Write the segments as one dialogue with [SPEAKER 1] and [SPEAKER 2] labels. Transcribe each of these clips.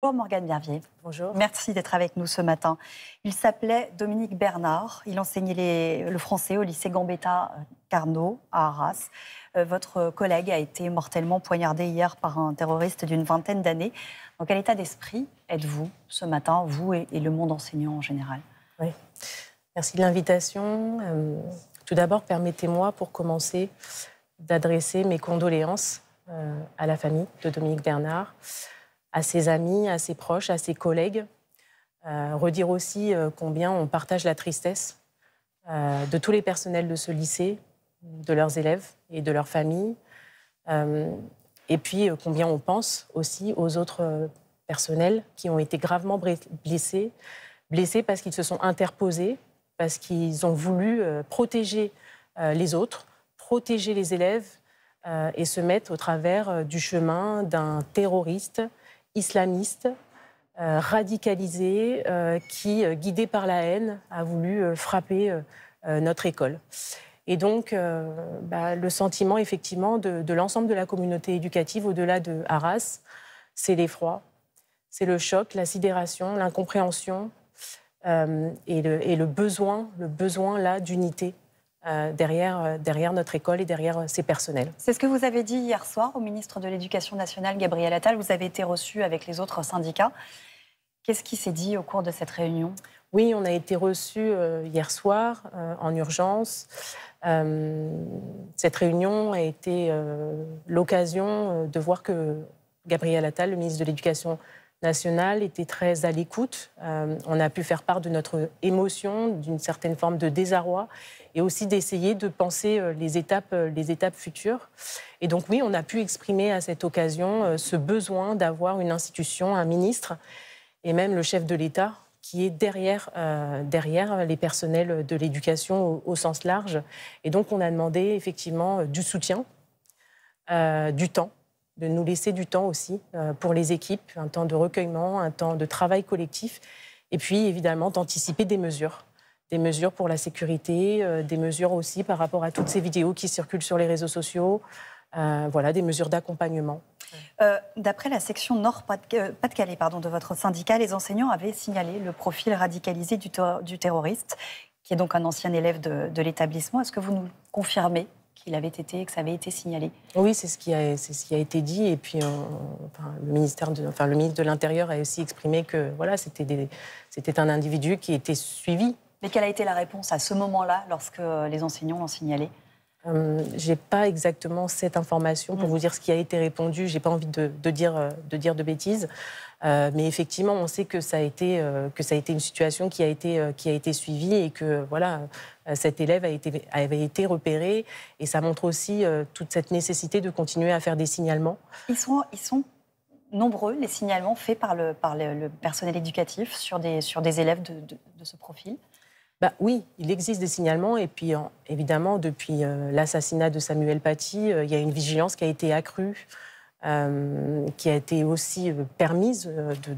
[SPEAKER 1] Bonjour Morgane Bervier, Bonjour. Merci d'être avec nous ce matin. Il s'appelait Dominique Bernard. Il enseignait le français au lycée Gambetta euh, Carnot à Arras. Euh, votre collègue a été mortellement poignardé hier par un terroriste d'une vingtaine d'années. Dans quel état
[SPEAKER 2] d'esprit êtes-vous ce matin, vous et, le monde enseignant en général Oui. Merci de l'invitation. Euh, tout d'abord, permettez-moi pour commencer d'adresser mes condoléances à la famille de Dominique Bernard à ses amis, à ses proches, à ses collègues. Euh, redire aussi euh, combien on partage la tristesse euh, de tous les personnels de ce lycée, de leurs élèves et de leurs familles. et puis combien on pense aussi aux autres personnels qui ont été gravement blessés, blessés parce qu'ils se sont interposés, parce qu'ils ont voulu protéger les autres, protéger les élèves et se mettre au travers du chemin d'un terroriste islamiste, euh, radicalisé, euh, qui, euh, guidé par la haine, a voulu frapper notre école. Et donc, bah, le sentiment, effectivement, de, l'ensemble de la communauté éducative, au-delà de Arras, c'est l'effroi, c'est le choc, la sidération, l'incompréhension et et, le, besoin, le besoin là d'unité euh, derrière, euh, derrière notre école et derrière ses euh, personnels. C'est
[SPEAKER 1] ce que vous avez dit hier soir au ministre de l'Éducation nationale, Gabriel Attal. Vous avez été reçu avec les autres syndicats.
[SPEAKER 2] Qu'est-ce qui s'est dit au cours de cette réunion Oui, on a été reçu hier soir en urgence. cette réunion a été l'occasion de voir que Gabriel Attal, le ministre de l'Éducation nationale était très à l'écoute. Euh, on a pu faire part de notre émotion, d'une certaine forme de désarroi, et aussi d'essayer de penser euh, les étapes, euh, les étapes futures. Et donc oui, on a pu exprimer à cette occasion ce besoin d'avoir une institution, un ministre, et même le chef de l'État qui est derrière, derrière les personnels de l'éducation au, sens large. Et donc on a demandé effectivement du soutien, du temps de nous laisser du temps aussi euh, pour les équipes, un temps de recueillement, un temps de travail collectif, et puis évidemment d'anticiper des mesures des mesures pour la sécurité, euh, des mesures aussi par rapport à toutes ces vidéos qui circulent sur les réseaux sociaux, euh, voilà, des mesures d'accompagnement. D'après la section Nord-Pas-de-Calais
[SPEAKER 1] de votre syndicat, les enseignants avaient signalé le profil radicalisé du, terroriste, qui est donc un ancien élève de l'établissement. Est-ce que vous nous confirmez qu'il avait été, que ça avait été signalé.
[SPEAKER 2] Oui, c'est ce qui a, ce qui a été dit. Et puis, euh, le ministère, enfin, ministre de l'Intérieur a aussi exprimé que voilà, c'était, c'était un individu qui était suivi. Mais quelle a été la réponse à ce moment-là lorsque euh, les enseignants l'ont signalé je euh, j'ai pas exactement cette information pour mm. vous dire ce qui a été répondu. J'ai pas envie de, de, dire, euh, de bêtises. Euh, mais effectivement, on sait que ça a été, que ça a été une situation qui a été, suivie et que voilà, cet élève a été, avait été repéré. Et ça montre aussi toute cette nécessité de continuer à faire des signalements.
[SPEAKER 1] Ils sont, nombreux, les signalements faits par le,
[SPEAKER 2] personnel éducatif sur des, élèves de ce profil. Bah oui, il existe des signalements. Et puis, évidemment, depuis euh, l'assassinat de Samuel Paty, euh, il y a une vigilance qui a été accrue, euh, qui a été aussi permise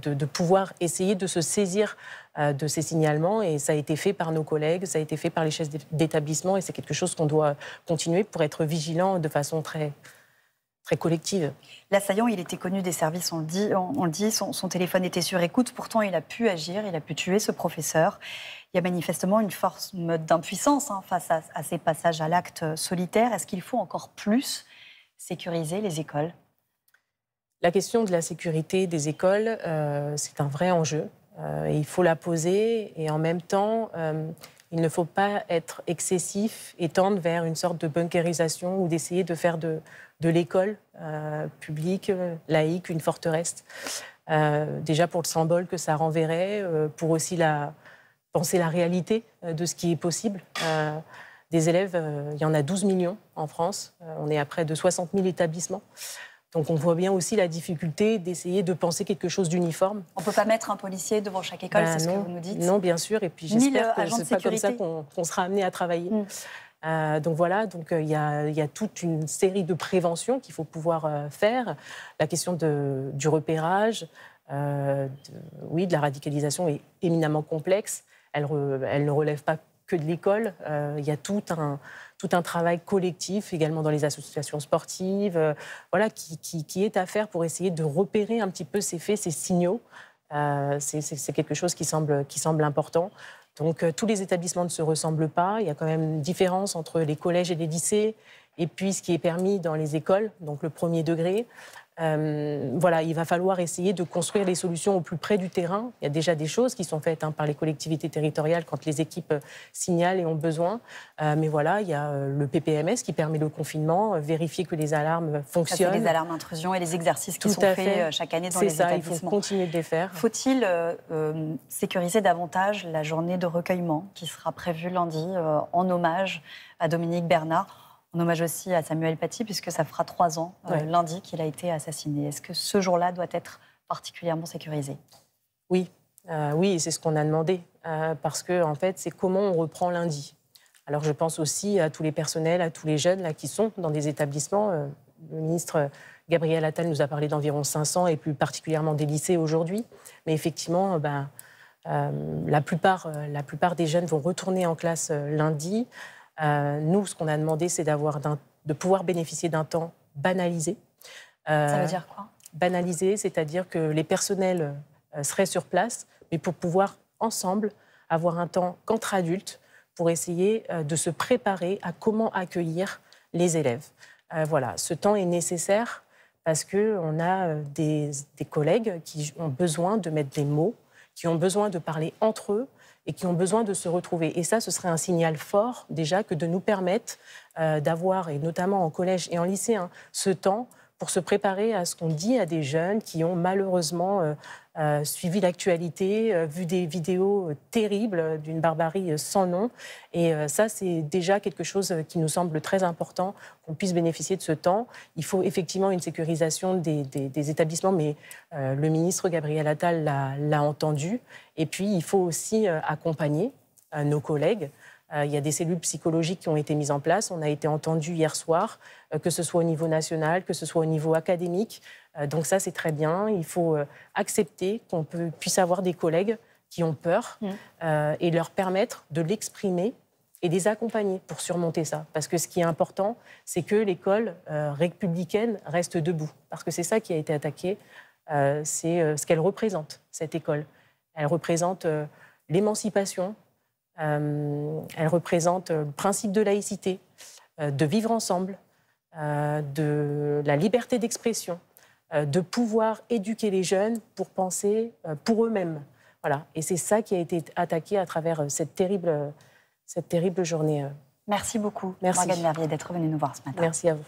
[SPEAKER 2] de, de, pouvoir essayer de se saisir de ces signalements. Et ça a été fait par nos collègues, ça a été fait par les chefs d'établissement. Et c'est quelque chose qu'on doit continuer pour être vigilant de façon très, collective. L'assaillant, il était connu des services, on le dit, on, dit son, téléphone
[SPEAKER 1] était sur écoute, pourtant il a pu agir, il a pu tuer ce professeur. Il y a manifestement une force d'impuissance hein, face à, à, ces passages à l'acte solitaire. Est-ce qu'il faut encore plus
[SPEAKER 2] sécuriser les écoles La question de la sécurité des écoles, euh, c'est un vrai enjeu. Euh, il faut la poser et en même temps, euh, il ne faut pas être excessif et tendre vers une sorte de bunkerisation ou d'essayer de faire de, l'école euh, publique, euh, laïque, une forteresse. Euh, déjà pour le symbole que ça renverrait, pour aussi la, penser la réalité de ce qui est possible. des élèves, il y en a 12 millions en France. on est à près de 60 000 établissements. Donc on voit bien aussi la difficulté d'essayer de penser quelque chose d'uniforme.
[SPEAKER 1] On ne peut pas mettre un policier devant chaque école, bah c'est ce que vous nous dites. Non,
[SPEAKER 2] bien sûr. Et puis j'espère que ce n'est pas comme ça qu'on sera amené à travailler. Mm. Euh, donc voilà, donc euh, il y, a, toute une série de préventions qu'il faut pouvoir euh, faire. La question de, du repérage, oui, de la radicalisation est éminemment complexe. Elle, elle ne relève pas que de l'école. Euh, il y a tout un, tout un travail collectif, également dans les associations sportives, euh, voilà, qui, qui, est à faire pour essayer de repérer un petit peu ces faits, ces signaux. Euh, c'est quelque chose qui semble, qui semble important. Donc tous les établissements ne se ressemblent pas. Il y a quand même une différence entre les collèges et les lycées, et puis ce qui est permis dans les écoles, donc le premier degré. Euh, voilà, il va falloir essayer de construire les solutions au plus près du terrain. Il y a déjà des choses qui sont faites hein, par les collectivités territoriales quand les équipes euh, signalent et ont besoin. Euh, mais voilà, il y a le PPMS qui permet le confinement, vérifier que les alarmes fonctionnent. les alarmes
[SPEAKER 1] d'intrusion et les exercices qui sont faits chaque année dans les ça, Il faut
[SPEAKER 2] continuer de les faire.
[SPEAKER 1] Faut-il sécuriser davantage la journée de recueillement qui sera prévue lundi en hommage à Dominique Bernard en hommage aussi à Samuel Paty, puisque ça fera trois ans euh, lundi qu'il a été assassiné. Est-ce que ce jour-là doit être particulièrement sécurisé
[SPEAKER 2] Oui, euh, oui, c'est ce qu'on a demandé, euh, parce que en fait, c'est comment on reprend lundi. Alors je pense aussi à tous les personnels, à tous les jeunes là, qui sont dans des établissements. le ministre Gabriel Attal nous a parlé d'environ 500 et plus particulièrement des lycées aujourd'hui. Mais effectivement, ben, la, plupart, la plupart des jeunes vont retourner en classe lundi. Euh, nous, ce qu'on a demandé, c'est d'avoir de pouvoir bénéficier d'un temps banalisé. Ça veut euh, dire quoi Banalisé, c'est-à-dire que les personnels euh, seraient sur place, mais pour pouvoir ensemble avoir un temps qu'entre adultes pour essayer de se préparer à comment accueillir les élèves. voilà, ce temps est nécessaire parce qu'on a des, collègues qui ont besoin de mettre des mots, qui ont besoin de parler entre eux, et qui ont besoin de se retrouver. Et ça, ce serait un signal fort déjà que de nous permettre euh, d'avoir, et notamment en collège et en lycée, hein, ce temps pour se préparer à ce qu'on dit à des jeunes qui ont malheureusement euh, euh, suivi l'actualité, euh, vu des vidéos terribles d'une barbarie sans nom. Et ça, c'est déjà quelque chose qui nous semble très important, qu'on puisse bénéficier de ce temps. Il faut effectivement une sécurisation des établissements, mais le ministre Gabriel Attal l'a entendu. Et puis, il faut aussi accompagner nos collègues. Euh, il y a des cellules psychologiques qui ont été mises en place. On a été entendu hier soir, euh, que ce soit au niveau national, que ce soit au niveau académique. Euh, donc ça, c'est très bien. Il faut accepter qu'on puisse avoir des collègues qui ont peur mm. et leur permettre de l'exprimer et les accompagner pour surmonter ça. Parce que ce qui est important, c'est que l'école républicaine reste debout. Parce que c'est ça qui a été attaqué, c'est ce qu'elle représente, cette école. Elle représente l'émancipation, euh, elle représente euh, le principe de laïcité, euh, de vivre ensemble, de la liberté d'expression, de pouvoir éduquer les jeunes pour penser pour eux-mêmes. Voilà. Et c'est ça qui a été attaqué à travers cette terrible, cette terrible journée.
[SPEAKER 1] Merci beaucoup, Merci. Morgane
[SPEAKER 2] Mervier, d'être venue nous voir ce matin. Merci à vous.